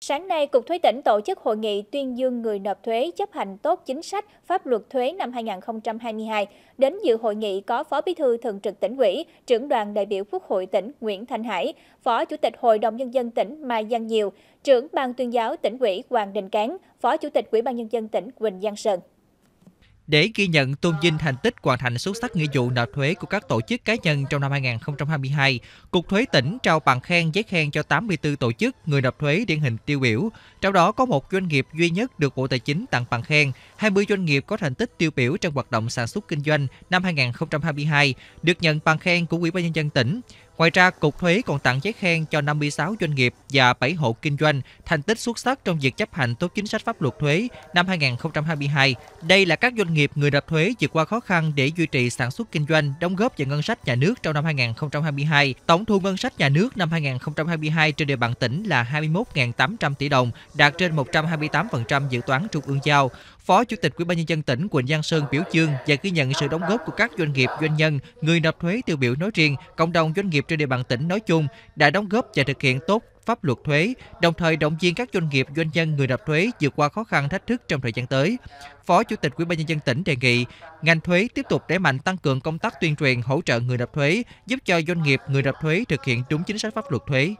Sáng nay, Cục Thuế tỉnh tổ chức hội nghị tuyên dương người nộp thuế chấp hành tốt chính sách pháp luật thuế năm 2022. Đến dự hội nghị có Phó Bí thư Thường trực tỉnh ủy, trưởng đoàn đại biểu Quốc hội tỉnh Nguyễn Thanh Hải, Phó Chủ tịch Hội đồng Nhân dân tỉnh Mai Văn Nhiều, trưởng Ban tuyên giáo tỉnh ủy Hoàng Đình Cán, Phó Chủ tịch Ủy ban Nhân dân tỉnh Quỳnh Giang Sơn để ghi nhận tôn vinh thành tích hoàn thành xuất sắc nghĩa vụ nộp thuế của các tổ chức cá nhân trong năm 2022, Cục Thuế tỉnh trao bằng khen giấy khen cho 84 tổ chức người nộp thuế điển hình tiêu biểu. Trong đó có một doanh nghiệp duy nhất được Bộ Tài chính tặng bằng khen, 20 doanh nghiệp có thành tích tiêu biểu trong hoạt động sản xuất kinh doanh năm 2022 được nhận bằng khen của Ủy ban nhân dân tỉnh. Ngoài ra, Cục Thuế còn tặng giấy khen cho 56 doanh nghiệp và 7 hộ kinh doanh thành tích xuất sắc trong việc chấp hành tốt chính sách pháp luật thuế năm 2022. Đây là các doanh nghiệp người nộp thuế vượt qua khó khăn để duy trì sản xuất kinh doanh, đóng góp vào ngân sách nhà nước trong năm 2022. Tổng thu ngân sách nhà nước năm 2022 trên địa bàn tỉnh là 21.800 tỷ đồng, đạt trên 128% dự toán trung ương giao. Phó Chủ tịch Ủy ban nhân dân tỉnh Quỳnh Giang Sơn biểu dương và ghi nhận sự đóng góp của các doanh nghiệp, doanh nhân, người nộp thuế tiêu biểu nói riêng, cộng đồng doanh nghiệp trên địa bàn tỉnh nói chung đã đóng góp và thực hiện tốt pháp luật thuế, đồng thời động viên các doanh nghiệp, doanh nhân, người nộp thuế vượt qua khó khăn thách thức trong thời gian tới. Phó Chủ tịch Ủy ban nhân dân tỉnh đề nghị ngành thuế tiếp tục đẩy mạnh tăng cường công tác tuyên truyền hỗ trợ người nộp thuế, giúp cho doanh nghiệp, người nộp thuế thực hiện đúng chính sách pháp luật thuế.